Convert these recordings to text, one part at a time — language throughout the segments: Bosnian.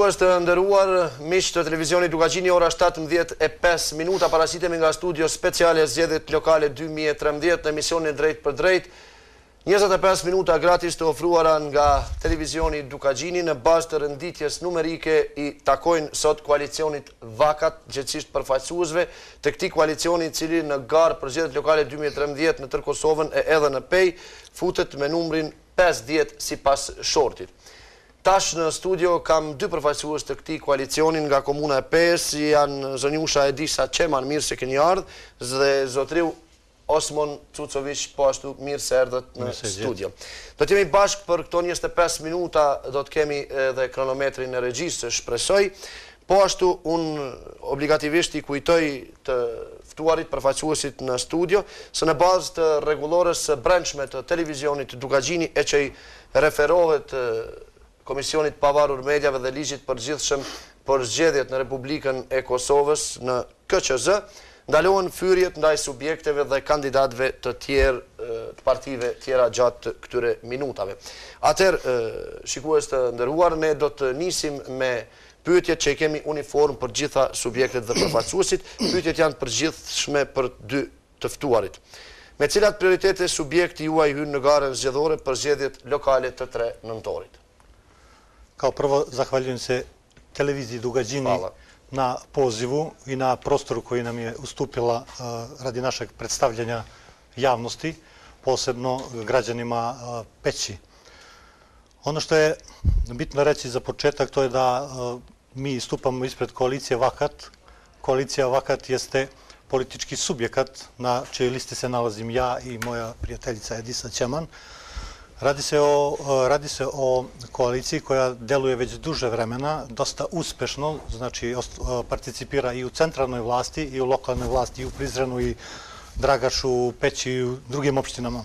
shikues të ndëruar, mishë të televizionit duka qini ora 17.5 minuta, parasitemi nga studio speciale zjedit lokale 2013 në emisionin drejt për drejt, 25 minuta gratis të ofruara nga televizioni Dukagjini në bazë të rënditjes numerike i takojnë sot koalicionit vakat gjithësisht përfaqësuzve, të kti koalicionit cili në garë për zjedet lokale 2013 në tërkosovën e edhe në pej futët me numrin 5 djetë si pas shortit. Tash në studio kam dy përfaqësues të këtij koalicionin nga komuna e Pesë, janë Zonjusha Edisa Çeman, mirë se keni ardhur, dhe zotriu Osmon Cucovic, po ashtu mirë se erdhët në studio. Do të jemi bashkë për këto 25 minuta, do të kemi edhe kronometrin e regjisë, shpresoj. Po ashtu un obligativisht i kujtoj të ftuarit përfaqësuesit në studio, se në bazë të rregullores së brendshme të televizionit Dukagjini e që i referohet Komisionit Pavarur Medjave dhe Ligjit për gjithshëm për zgjedhjet në Republikën e Kosovës në KQZ, ndalohen fyrjet ndaj subjekteve dhe kandidatve të tjerë të partive tjera gjatë këtyre minutave. Ater, shikues të ndërhuar, ne do të nisim me pyetjet që i kemi uniform për gjitha subjektet dhe përfacusit, pyetjet janë për gjithshme për dy tëftuarit. Me cilat prioritete subjekti juaj hynë në garen zgjedhore për zgjedhjet lokale të tre nëntorit? Kao prvo, zahvaljujem se televiziji Dugađini na pozivu i na prostoru koji nam je ustupila eh, radi našeg predstavljanja javnosti, posebno građanima eh, Peći. Ono što je bitno reći za početak, to je da eh, mi stupamo ispred koalicije Vakat. Koalicija Vakat jeste politički subjekat na čoj listi se nalazim ja i moja prijateljica Edisa Ćeman. Radi se o koaliciji koja deluje već duže vremena, dosta uspešno, znači e, participira i u centralnoj vlasti, i u lokalnoj vlasti, i u Prizrenu, i Dragašu, Peći i u drugim opštinama. E,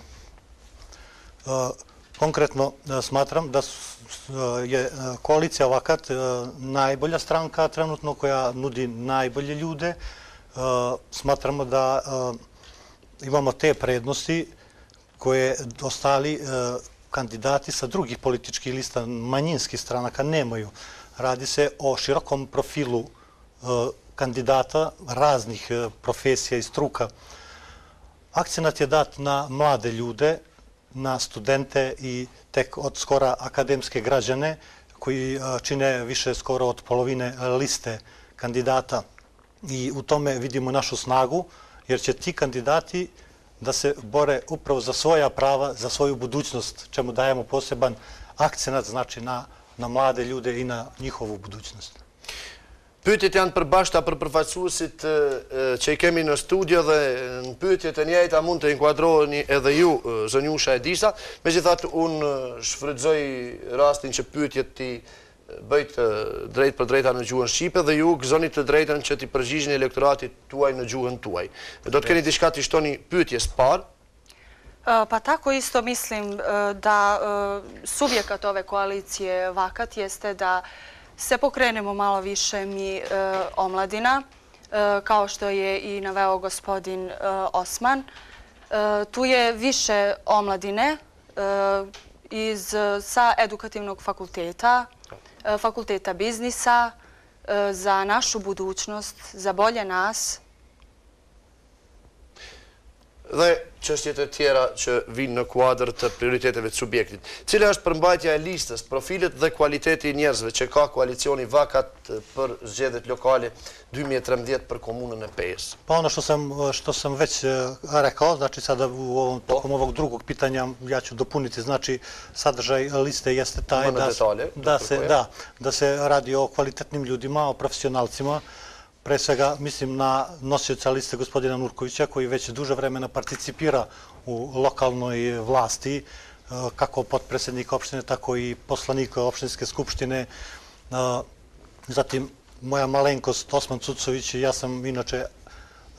konkretno e, smatram da je koalicija ovakav najbolja stranka trenutno koja nudi najbolje ljude. Smatramo da imamo te prednosti, koje ostali e, kandidati sa drugih političkih lista manjinskih stranaka nemaju. Radi se o širokom profilu e, kandidata raznih e, profesija i struka. Akcenat je dat na mlade ljude, na studente i tek od skora akademske građane koji čine više skoro od polovine liste kandidata. I u tome vidimo našu snagu jer će ti kandidati da se bore upravo za svoja prava, za svoju budućnost, čemu dajemo poseban akcenat, znači na, na mlade ljude i na njihovu budućnost. Pytit janë për bashta për përfaqësusit që i kemi në studio dhe në pytit e njejta mund të inkuadroni edhe ju, zënjusha e disa. Me gjithat, unë shfrydzoj rastin që pytit ti bëjt drejt për drejta në gjuhën Shqipe dhe ju gëzoni të drejten që t'i përgjishni elektoratit tuaj në gjuhën tuaj. Do t'keni t'i shka t'i shtoni pytjes parë? Pa tako isto mislim da subjekat ove koalicije vakat jeste da se pokrenemo malo više mi omladina, kao što je i naveo gospodin Osman. Tu je više omladine sa edukativnog fakulteta, fakulteta biznisa e, za našu budućnost, za bolje nas, dhe qështjet e tjera që vinë në kuadrë të prioriteteve të subjektit. Cile është përmbajtja e listës, profilet dhe kualiteti njerëzve që ka koalicioni vakat për zgjedit lokale 2013 për komunën e pejës? Po, në shto sem veç reka, znači sa da tokom ovog po po. drugog pitanja ja ću dopuniti, znači sadržaj liste jeste taj da se radi o kvalitetnim ljudima, o profesionalcima, Pre svega mislim na nosioca liste gospodina Nurkovića koji već duže vremena participira u lokalnoj vlasti e, kako podpredsednik opštine, tako i poslanik opštinske skupštine. E, zatim moja malenkost Osman Cucović, ja sam inače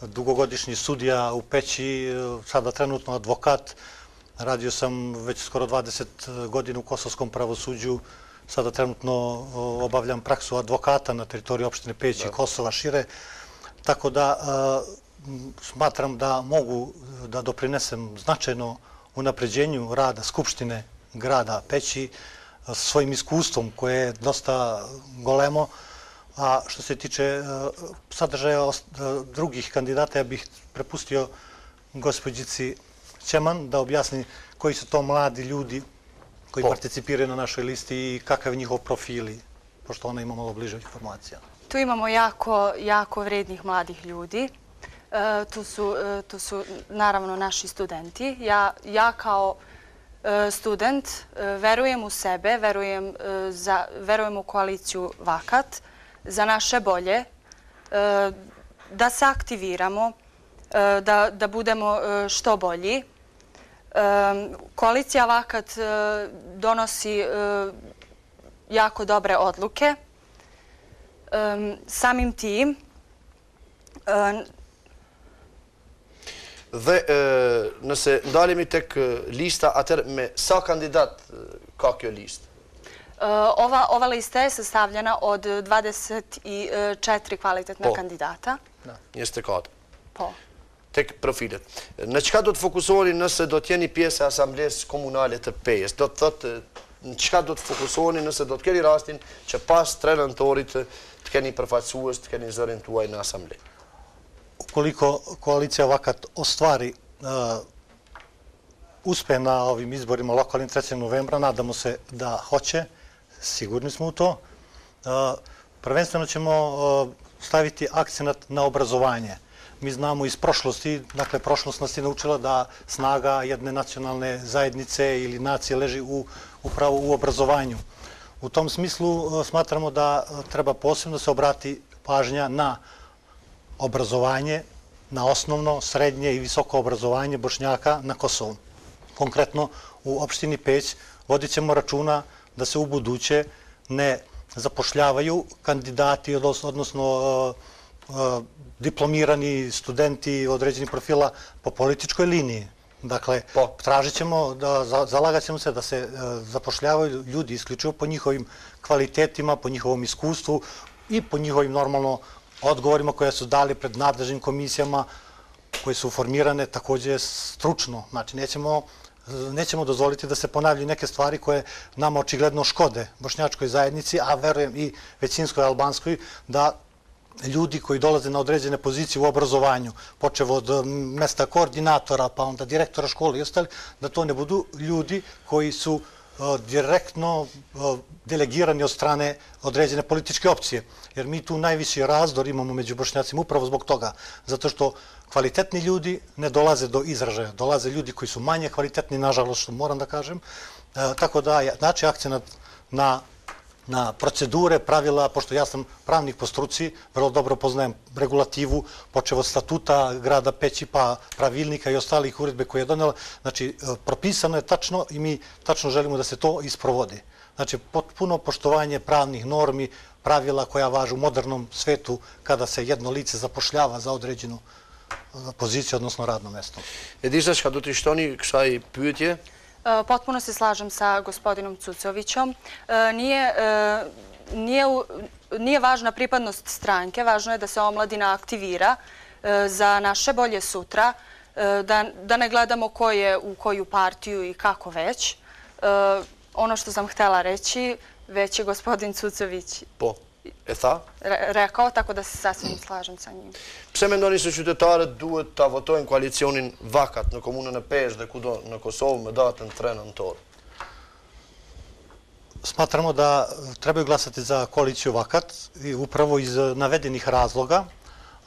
dugogodišnji sudija u Peći, e, sada trenutno advokat. Radio sam već skoro 20 godina u kosovskom pravosuđu, sada trenutno obavljam praksu advokata na teritoriji opštine Peć i Kosova šire, tako da smatram da mogu da doprinesem značajno u napređenju rada Skupštine grada Peći svojim iskustvom koje je dosta golemo, a što se tiče sadržaja drugih kandidata, ja bih prepustio gospođici Čeman da objasni koji su to mladi ljudi koji participiraju na našoj listi i kakav je njihov profil, pošto ona ima malo bliže informacija. Tu imamo jako jako vrednih mladih ljudi. E, e, tu su naravno naši studenti. Ja kao e, student verujem u sebe, verujem u koaliciju VAKAT za naše bolje, da se aktiviramo, da budemo što bolji, koalicija Vakat e, donosi e, jako dobre odluke. Samim tim... Dhe e, nëse ndalimi tek lista, atër me sa kandidat ka kjo list? Ova lista je sastavljena od 24 kvalitetna kandidata. Po, njeste kod. Po. tek profilet. Në qka do të fokusohoni nëse do të jeni pjesë e asamblesë komunale të pejës? Do të thëtë në qka do të fokusohoni nëse do të keni rastin që pas tre nëntorit të keni përfacuës, të keni zërin tuaj në asamble? Ukoliko koalicija vakat ostvari uspe na ovim izborima lokalnim 3. novembra, nadamo se da hoće, sigurni smo u to. Prvenstveno ćemo staviti akcenat na obrazovanje. mi znamo iz prošlosti, dakle prošlost nas je naučila da snaga jedne nacionalne zajednice ili nacije leži u, upravo u obrazovanju. U tom smislu e, smatramo da e, treba posebno se obrati pažnja na obrazovanje, na osnovno, srednje i visoko obrazovanje Bošnjaka na Kosovu. Konkretno u opštini Peć vodit ćemo računa da se u buduće ne zapošljavaju kandidati, odnosno, odnosno e, diplomirani studenti određenih profila po političkoj liniji. Dakle, tražit ćemo, zalagat ćemo se da se e, zapošljavaju ljudi isključivo po njihovim kvalitetima, po njihovom iskustvu i po njihovim normalno odgovorima koje su dali pred nadležnim komisijama koje su formirane također stručno. Znači, nećemo nećemo dozvoliti da se ponavljaju neke stvari koje nama očigledno škode bošnjačkoj zajednici, a verujem i većinskoj albanskoj, da ljudi koji dolaze na određene pozicije u obrazovanju, počevo od mesta koordinatora, pa onda direktora škole i ostali, da to ne budu ljudi koji su e, direktno e, delegirani od strane određene političke opcije. Jer mi tu najviši razdor imamo među bošnjacima upravo zbog toga. Zato što kvalitetni ljudi ne dolaze do izražaja. Dolaze ljudi koji su manje kvalitetni, nažalost, što moram da kažem. E, tako da, znači, akcija na na procedure, pravila, pošto ja sam pravnik po struci, vrlo dobro poznajem regulativu, počeo od statuta grada Peći, pa pravilnika i ostalih uredbe koje je donela. Znači, e, propisano je tačno i mi tačno želimo da se to isprovode. Znači, potpuno poštovanje pravnih normi, pravila koja važu u modernom svetu kada se jedno lice zapošljava za određenu e, poziciju, odnosno radno mesto. Edizaš, kad utriš to ni, kšta i pijut je? E, potpuno se slažem sa gospodinom Cucovićom. E, nije e, Nije važna pripadnost stranke, važno je da se omladina aktivira za naše bolje sutra, da ne gledamo ko je u koju partiju i kako već. Ono što sam htjela reći, već je gospodin Cucović... Po. E rekao, tako da se sasvim slažem sa njim. Pse mendoni se qytetare duhet të votojnë koalicionin vakat në komunën e Pesh dhe kudo në Kosovë me datën trenën torë? Smatramo da trebaju glasati za koaliciju vakat upravo iz navedenih razloga,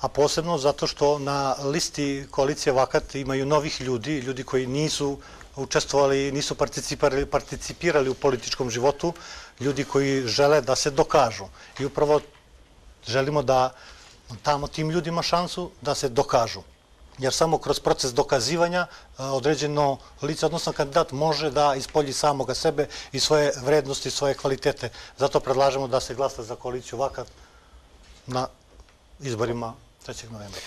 a posebno zato što na listi koalicije vakat imaju novih ljudi, ljudi koji nisu učestvovali, nisu participirali u političkom životu, ljudi koji žele da se dokažu. I upravo želimo da tamo tim ljudima šansu da se dokažu. Jer samo kroz proces dokazivanja e, određeno lice, odnosno kandidat, može da ispolji samoga sebe i svoje vrednosti, svoje kvalitete. Zato predlažemo da se glasa za koaliciju vakat na izborima 3. novembra.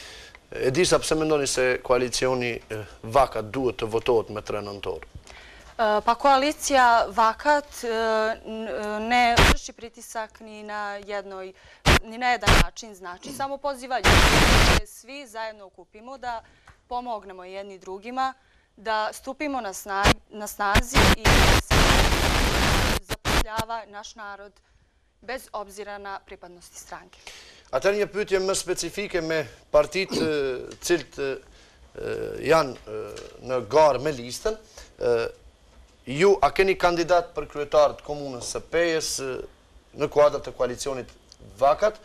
E disa pëse mendoni se koalicioni e, vakat duhet të votohet me trenën torë? E, pa koalicija vakat e, e, ne vrši pritisak ni na jednoj ni na jedan način, znači samo pozivanje da se svi zajedno okupimo da pomognemo jedni drugima da stupimo na snazi, na snazi i zapošljava naš narod bez obzira na pripadnosti stranke. A tani je pitje më specifike me partit cilt janë në garë me listën, Ju, a keni kandidat për kryetarët komunës së pejës në kuadrat të koalicionit vakat,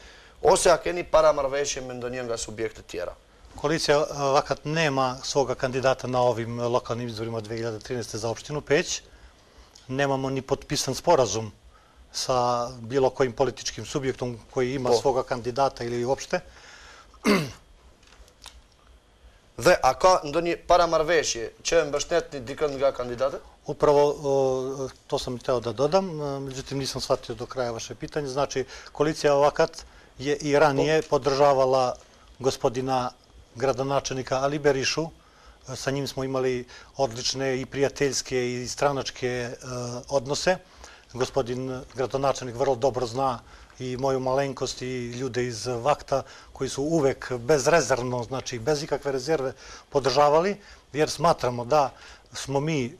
ose a keni para marveshje me ndonjën nga subjektet tjera? Koalicija vakat nema po. soga kandidata na ovim lokalnim izvorima 2013. za opštinu Peć. Nemamo ni potpisan sporazum sa bilo kojim političkim subjektom koji ima svoga kandidata ili uopšte. Dhe, a ka ndonjë paramarveshje që e një dikën nga kandidatët? Upravo to sam hteo da dodam, e, međutim nisam shvatio do kraja vaše pitanje. Znači, koalicija ovakat je i ranije podržavala gospodina gradonačenika Aliberišu. E, sa njim smo imali odlične i prijateljske i stranačke e, odnose. Gospodin gradonačenik vrlo dobro zna i moju malenkost i ljude iz Vakta koji su uvek bezrezervno, znači bez ikakve rezerve, podržavali jer smatramo da smo mi e,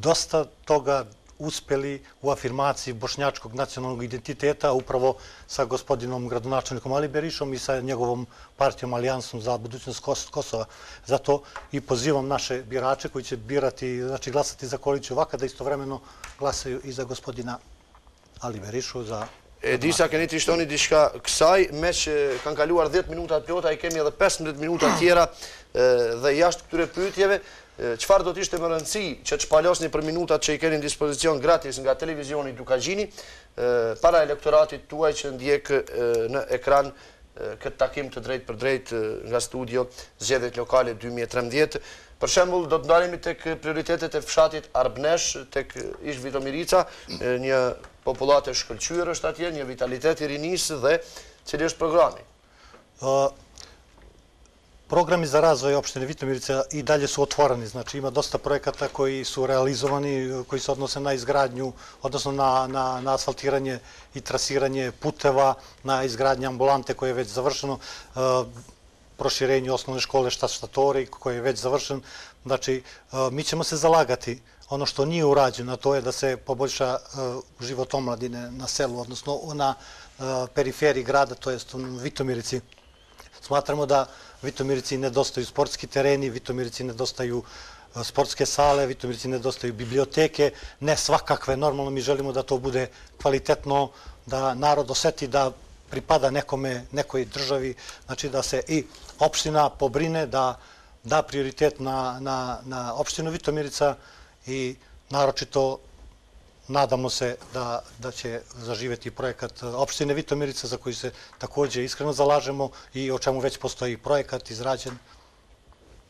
dosta toga uspeli u afirmaciji bošnjačkog nacionalnog identiteta upravo sa gospodinom gradonačelnikom Aliberišom i sa njegovom partijom Alijansom za budućnost Kosova. Zato i pozivam naše birače koji će birati, znači glasati za Koliću ovaka da istovremeno glasaju i za gospodina Aliberišu za... E, disa keni të ishtoni diska kësaj, me që e, kanë kaluar 10 minuta të pjota, i kemi edhe 15 minuta tjera e, dhe jashtë këture pyjtjeve, qëfar do t'ishtë të më rëndësi që të shpallosni për minutat që i keni në dispozicion gratis nga televizioni Dukajini, para elektoratit tuaj që ndjek në ekran këtë takim të drejt për drejt nga studio Zjedhet Lokale 2013. Për shembul, do të ndalimi të kë prioritetet e fshatit Arbnesh, të kë ishë Vitomirica, një populate shkëllqyër është atje, një vitalitet i rinisë dhe cilë është programi. Programi za razvoj opštine Vitomirica i dalje su otvorani, znači ima dosta projekata koji su realizovani, koji se odnose na izgradnju, odnosno na asfaltiranje i trasiranje puteva, na izgradnje ambulante koje je već završeno, e, proširenje osnovne škole štastatori koje je već završen. Znači, e, mi ćemo se zalagati, ono što nije urađeno, to je da se poboljša e, život omladine na selu, odnosno na periferiji grada, to je Vitomirici. Smatramo da Vitomirici nedostaju sportski tereni, Vitomirici nedostaju e, sportske sale, Vitomirici nedostaju biblioteke, ne svakakve, normalno mi želimo da to bude kvalitetno, da narod oseti da pripada nekome, nekoj državi, znači da se i opština pobrine, da da prioritet na, na, na opštinu Vitomirica i naročito Nadamo se da će zaživjeti projekat opštine Vitomirica za koji se također iskreno zalažemo i o čemu već postoji projekat izrađen.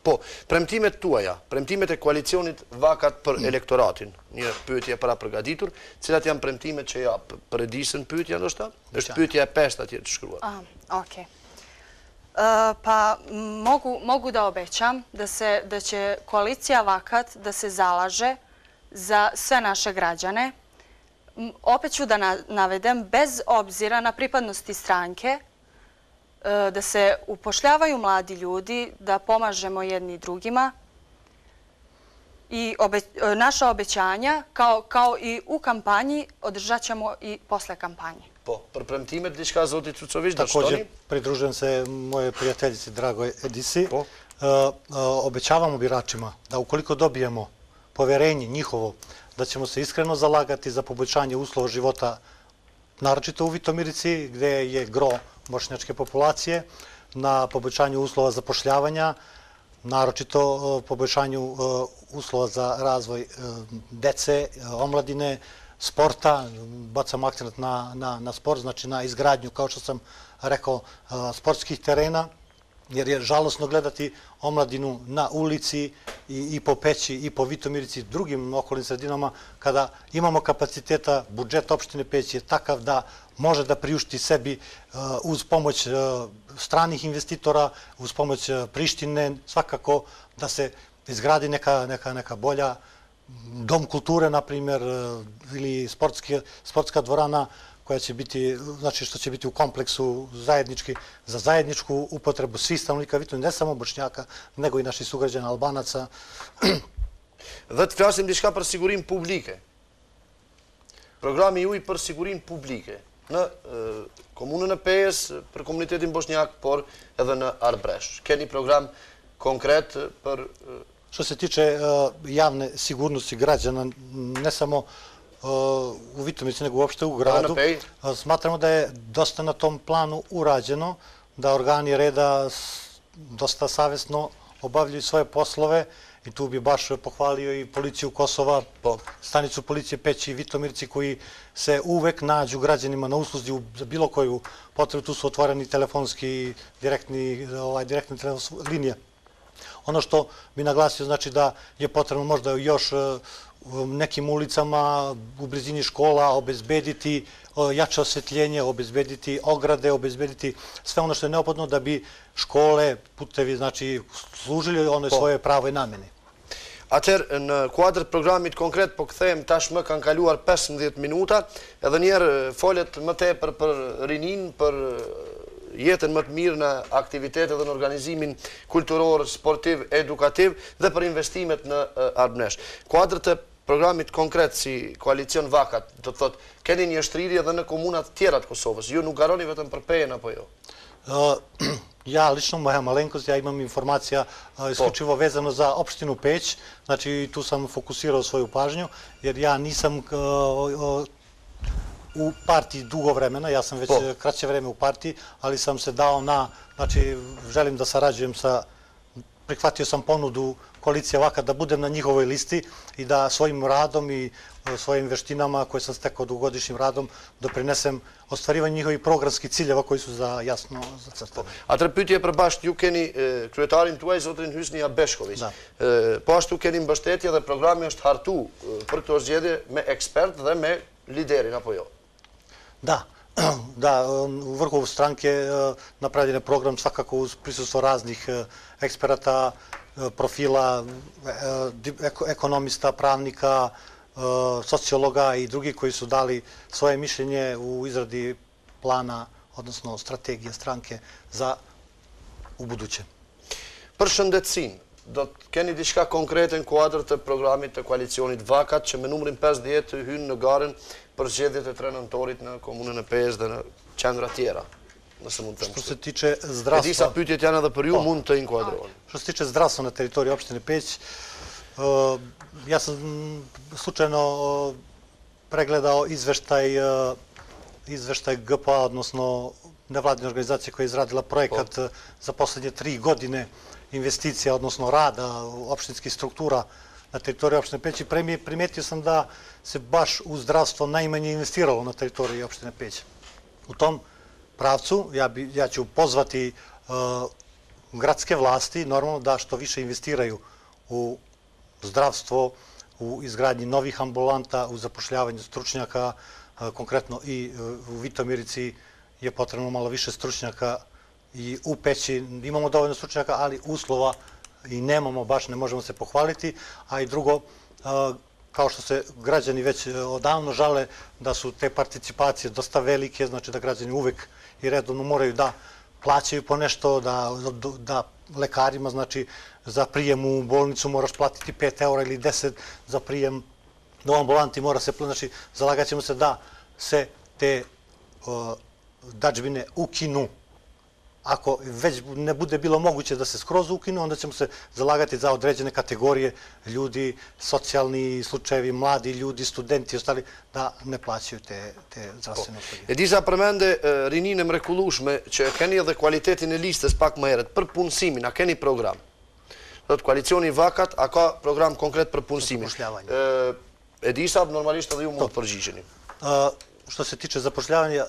Po, prem time tuaja, prem time të koalicionit vakat për elektoratin, një pëtje para përgaditur, cilat janë prem time që ja përedisën pëtje, ndoshta, është pëtje e pesta tjetë të shkruat. Oke. Pa, mogu da obećam da će koalicija vakat da se zalaže za sve naše građane. Opet ću da navedem, bez obzira na pripadnosti stranke, e, da se upošljavaju mladi ljudi, da pomažemo jedni drugima i e, naša obećanja, kao i u kampanji, održat ćemo i posle kampanje. Po prvom time, gdje će kazati Cucović, da što ni? Pridružujem se moje prijateljice, dragoj Edisi. E, obećavamo biračima da ukoliko dobijemo poverenje njihovo da ćemo se iskreno zalagati za poboljšanje uslova života, naročito u Vitomirici, gde je gro bošnjačke populacije, na poboljšanju uslova zapošljavanja, naročito poboljšanju uslova za razvoj e, dece, omladine, sporta, bacam akcent na sport, znači na izgradnju, kao što sam rekao, e, sportskih terena, jer je žalosno gledati omladinu na ulici i po Peći i po Vitomirici i drugim okolim sredinama kada imamo kapaciteta, budžet opštine Peći je takav da može da priušti sebi eh, uz pomoć eh, stranih investitora, uz pomoć eh, Prištine, svakako da se izgradi neka bolja dom kulture, na primjer, ili sportska dvorana, koja po će biti, znači što će biti u kompleksu zajednički, za zajedničku upotrebu svih stanovnika Vitu, ne samo Bošnjaka, nego i naših sugrađana Albanaca. Dhe të flasim një për sigurim publike. Programi juj për sigurim publike në komunën e PES, për komunitetin Bošnjak, por edhe në Arbresh. Keni program konkret për... Što se tiče javne sigurnosti građana, ne samo u Vitomici nego uopšte u gradu. Smatramo da je dosta na tom planu urađeno, da organi reda dosta savjesno obavljaju svoje poslove i tu bi baš pohvalio i policiju Kosova, stanicu policije Peći i Vitomirci koji se uvek nađu građanima na usluzi za bilo koju potrebu. Tu su otvoreni telefonski direktni ovaj, linije. Ono što bi naglasio znači da je potrebno možda još në ulicama, po. u blizini shkola, obezbediti jaqë osetljenje, obezbediti ograde, obezbediti sve ono što je neopotno da bi škole putevi, znači, služili one svoje pravoj nameni. Atër, në kuadrët programit konkret, po këthejm tash më kanë kaluar 15 minuta, edhe njerë folet më te për rinin, për jetën më të mirë në aktivitetet dhe në organizimin kulturor, sportiv, edukativ dhe për investimet në Arbënesh. Kuadrët e programit konkret si koalicion vakat do të thot keni një shtrërirje dhe në komunat tjera të Kosovës ju nuk garoni vetëm për Peç apo jo ja liçno moja malenkost ja imam informacija isključivo po. vezano za opštinu Peć znači tu samo fokusirao svoju pažnju jer ja nisam u parti dugo vremena ja sam već po. kratce vreme u parti ali sam se dao na znači želim da sarađujem sa prekvatio sam ponudu коалиција вака да будем на нивовој листи и да својим радом и својим вештинама кои сам стекол дугодишним радом допринесем остварување нивови програмски циљева кои се за јасно зацртани. А трепјути е пребаш јукени кретарин туај зотрин Хюсни Абешковиќ. Пошто кеним баштетија да програми është hartu për këto zgjedhje me ekspert dhe me liderin apo jo? Да, да, да. да върху странке направен е програм свакако с присутство разних експерата, profila ekonomista, pravnika, sociologa i drugi koji su dali svoje mišljenje u izradi plana, odnosno strategije stranke za u buduće. Për shëndetsin, do të keni diçka konkrete në kuadrë të programit të koalicionit Vakat që me numërin 5 djetë të hynë në garen për zgjedhjet e 3 nëntorit në komunën e 5 dhe në qendra tjera. на самото. таму. Што се тиче здравство... Еди са пјутје тјана да прију па. мунта ин Што се тиче здравство на територија Обштине Пеќ, јас сам случајно прегледао извештај извештај ГПА, односно невладина организација која израдила проекат па. за последните три години инвестиција, односно рада, општински структура на територија Општина Пеќ и приметио сам да се баш у здравство најмање инвестирало на територија Општина Пеќ. У том pravcu. Ja ću pozvati e, gradske vlasti normalno da što više investiraju u zdravstvo, u izgradnji novih ambulanta, u zapošljavanju stručnjaka, e, konkretno i e, u Vitomirici je potrebno malo više stručnjaka i u peći imamo dovoljno stručnjaka, ali uslova i nemamo, baš ne možemo se pohvaliti. A i drugo, kao što se građani već odavno žale da su te participacije dosta velike, znači da građani uvek i redovno moraju da plaćaju po nešto, da lekarima, znači, za prijem u bolnicu moraš platiti 5 eura ili 10 za prijem u ambulanti mora se, znači, zalagat ćemo se da se te dađbine ukinu ako već ne bude bilo moguće da se skroz ukinu, onda ćemo se zalagati za određene kategorije ljudi, socijalni slučajevi, mladi ljudi, studenti i ostali, da ne plaćaju te zdravstvene usluge. Edisa përmende, rinin e mrekulushme, që keni edhe kvalitetin e listës pak më eret, për punësimin, a keni program? Dhe koalicioni vakat, a ka program konkret për punësimin? E, Edisa, normalisht edhe ju më përgjishenim. E, što se tiče zapošljavanja, e,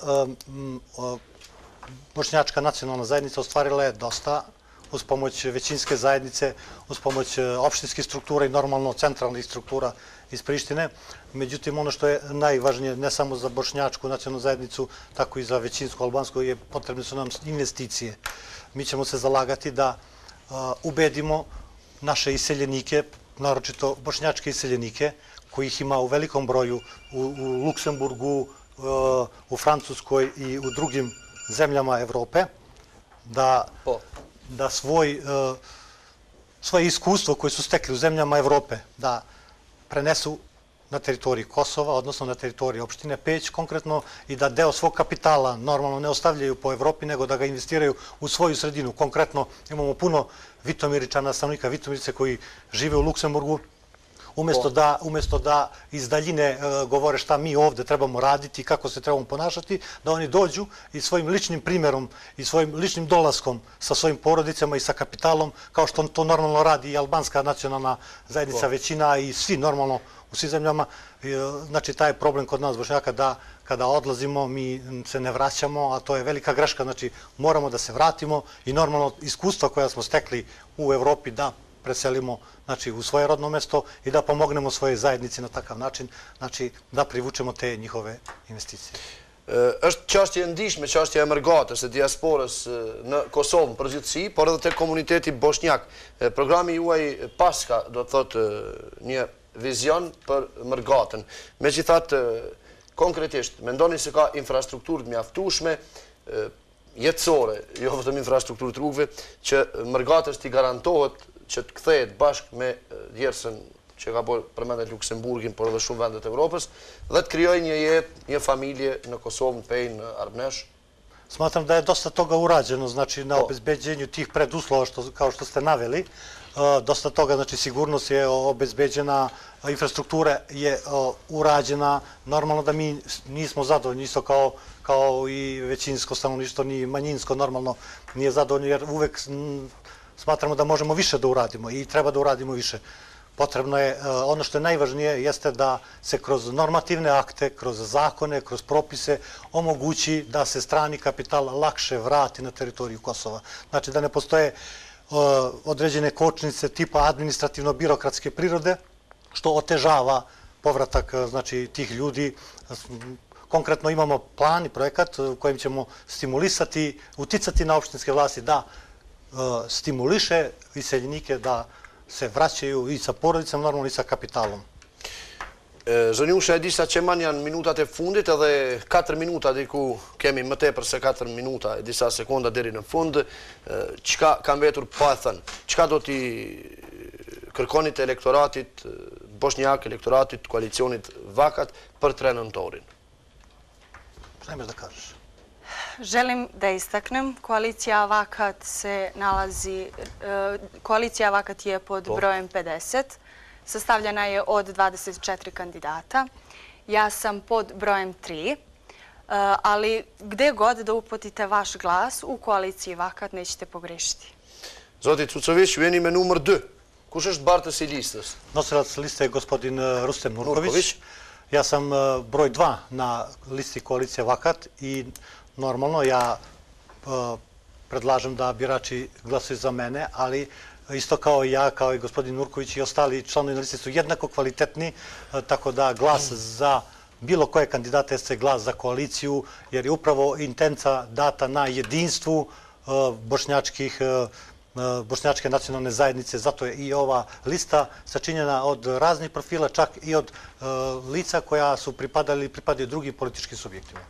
bošnjačka nacionalna zajednica ostvarila je dosta uz pomoć većinske zajednice, uz pomoć e, opštinskih struktura i normalno centralnih struktura iz Prištine. Međutim, ono što je najvažnije, ne samo za bošnjačku nacionalnu zajednicu, tako i za većinsku albansku, je potrebne su nam investicije. Mi ćemo se zalagati da e, ubedimo naše iseljenike, naročito bošnjačke iseljenike, kojih ima u velikom broju u Luksemburgu, e, u Francuskoj i u drugim zemljama Evrope da, da svoj, e, svoje iskustvo koje su stekli u zemljama Evrope da prenesu na teritoriji Kosova, odnosno na teritoriji opštine Peć konkretno i da deo svog kapitala normalno ne ostavljaju po Evropi, nego da ga investiraju u svoju sredinu. Konkretno imamo puno vitomiričana stanovnika, Vitomirice koji žive u Luksemburgu, umjesto da, umjesto da iz daljine e, govore šta mi ovdje trebamo raditi i kako se trebamo ponašati, da oni dođu i svojim ličnim primjerom i svojim ličnim dolaskom sa svojim porodicama i sa kapitalom, kao što to normalno radi i albanska nacionalna zajednica većina i svi normalno u svim zemljama, e, znači taj je problem kod nas Bošnjaka da kada odlazimo mi se ne vraćamo, a to je velika greška, znači moramo da se vratimo i normalno iskustva koja smo stekli u Evropi da preselimo znači, u svoje rodno mesto i da pomognemo svoje zajednici na takav način znači, da privučemo te njihove investicije. Êshtë qashtje ndishme, qashtje emergatës e diasporës në Kosovën për gjithësi, por edhe të komuniteti Boshnjak. Programi juaj paska, do të thotë, një vizion për mërgatën. Me që thatë, konkretisht, me ndoni se ka infrastrukturët mjaftushme, jetësore, jo vëtëm infrastrukturët rrugve, që mërgatës t'i garantohet që të kthejt bashk me djersën eh, që ka bërë përmendet Luxemburgin për dhe shumë vendet Evropës, dhe të kryoj një jet, një familje në Kosovë, në Pejnë, në eh, Arbnesh. Smatram da e dosta toga urađeno, znači na obezbeđenju tih preduslova kao što ste naveli, eh, dosta toga, znači sigurnost je obezbeđena, infrastruktura je urađena, normalno da mi nismo zadovoljni, isto kao kao i većinsko stanovništvo, ni manjinsko normalno nije zadovoljno, jer uvek smatramo da možemo više da uradimo i treba da uradimo više. Potrebno je, e, ono što je najvažnije, jeste da se kroz normativne akte, kroz zakone, kroz propise omogući da se strani kapital lakše vrati na teritoriju Kosova. Znači da ne postoje e, određene kočnice tipa administrativno-birokratske prirode, što otežava povratak e, znači, tih ljudi. Konkretno imamo plan i projekat u kojem ćemo stimulisati, uticati na opštinske vlasti da stimulishe i seljenike da se vraqe ju i sa porodicën normal, i sa kapitalën. Zënjusha e disa sa që man janë minutat e fundit edhe 4 minuta di ku kemi më te përse 4 minuta e disa sekonda deri në fund qka kam vetur pa po e thënë qka do t'i kërkonit e elektoratit bosniak, elektoratit, koalicionit vakat për trenën të orin Shëtë me Želim da istaknem, koalicija Vakat e, je pod brojem 50. Sastavljena je od 24 kandidata. Ja sam pod brojem 3. E, ali gde god da upotite vaš glas, u koaliciji Vakat nećete pogrešiti. Zvati Cucović, vjeni me numar D. Kušaš Barta si listas? Nosilac liste je gospodin e, Rustem Nurković. Ja sam broj 2 na listi koalicije Vakat i normalno, ja e, predlažem da birači glasaju za mene, ali isto kao i ja, kao i gospodin Nurković i ostali članovi na listi su jednako kvalitetni, e, tako da glas za bilo koje kandidate jeste glas za koaliciju, jer je upravo intenca data na jedinstvu e, bošnjačkih Bošnjačke nacionalne zajednice, zato je i ova lista sačinjena od raznih profila, čak i od lica koja su pripadali i pripadaju drugim političkim subjektima.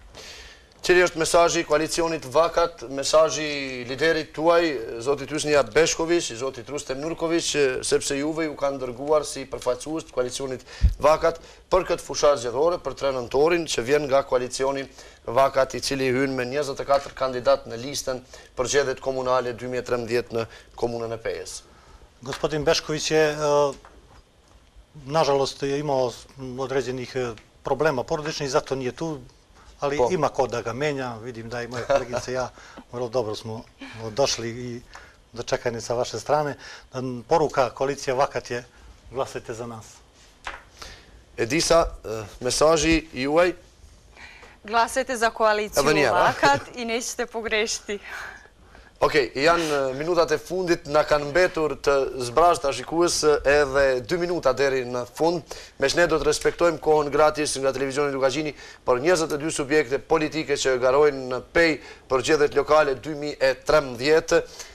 Qëri është mesajji koalicionit vakat, mesajji liderit tuaj, Zotit Rusnia Beshkovic, Zotit Rustem Nurkovic, sepse juve ju kanë dërguar si të koalicionit vakat për këtë fushar gjithore, për tre nëntorin që vjen nga koalicionit vakat i cili hynë me 24 kandidat në listën për gjedhet komunale 2013 në komunën e PES. Gospodin Beshkovic e nashalost e imao određenih problema porodični, zato nije tu, ali ima ko da ga menja, vidim da i moje kolegice i ja vrlo dobro smo došli i dočekani sa vaše strane. Poruka koalicije Vakat je glasajte za nas. Edisa, eh, mesaži i uaj. Glasajte za koaliciju Vakat i nećete pogrešiti. Okej, janë minutat e fundit, në kanë mbetur të zbrash të ashikues edhe 2 minuta deri në fund. Me shne do të respektojmë kohën gratis nga televizionin Luka për 22 subjekte politike që garojnë në pej për gjithet lokale 2013.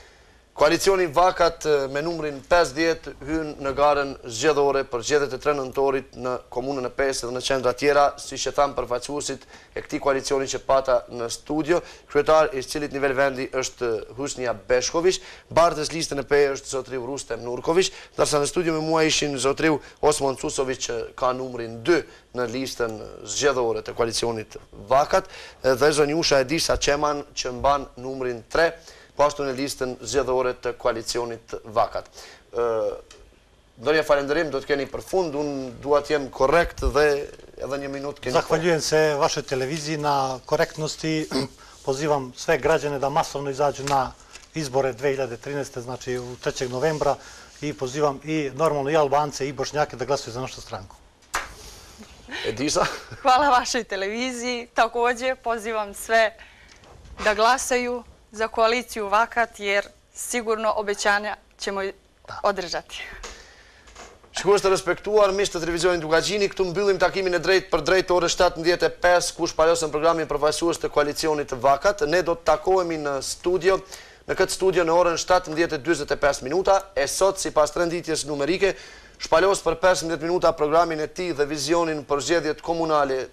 Koalicioni vakat me numrin 50 hynë në garen zgjedhore për zgjedhet e 3 nëntorit në komunën e 5 dhe në qendra tjera, si që thamë për e këti koalicioni që pata në studio. Kryetar i cilit nivel vendi është Husnia Beshkoviç, bartës listën e 5 është zotriu Rustem Nurkoviç, dërsa në studio me mua ishin zotriu Osmon Cusovic që ka numrin 2 në listën zgjedhore të koalicionit vakat, dhe zonjusha Edisa Qeman që mban numrin 3 pashtu në listën zjedhore të koalicionit vakat. një falenderim, do të keni për fund, unë duat jem korekt dhe edhe një minut keni... Zahvaljujem se vaše televizi na korektnosti, pozivam sve građane da masovno izađu na izbore 2013. znači u 3. novembra i pozivam i normalno i Albance i Bošnjake da glasuju za našu stranku. Edisa? Hvala vašoj televiziji, također pozivam sve da glasaju za koaliciju vakat, jer sigurno obećanja ćemo održati. Shku të respektuar, mishë të televizionin të gajini, këtu mbyllim bëllim takimin e drejt për drejt të orë 7.15, ku shpajosën programin përfajsuës të koalicionit të vakat. Ne do të takoemi në studio, në këtë studio në orën 7.25 minuta, e sot, si pas të renditjes numerike, shpajosë për 15 minuta programin e ti dhe vizionin për zjedjet komunale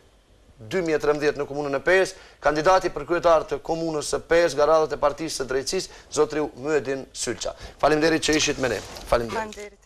2013 në komunën e Pes, kandidati për kryetar të komunës së Pes, nga radhët e partijës së drejtësisë, Zotriu Mëdin Sylqa. Falim derit që ishit me ne. Falim derit.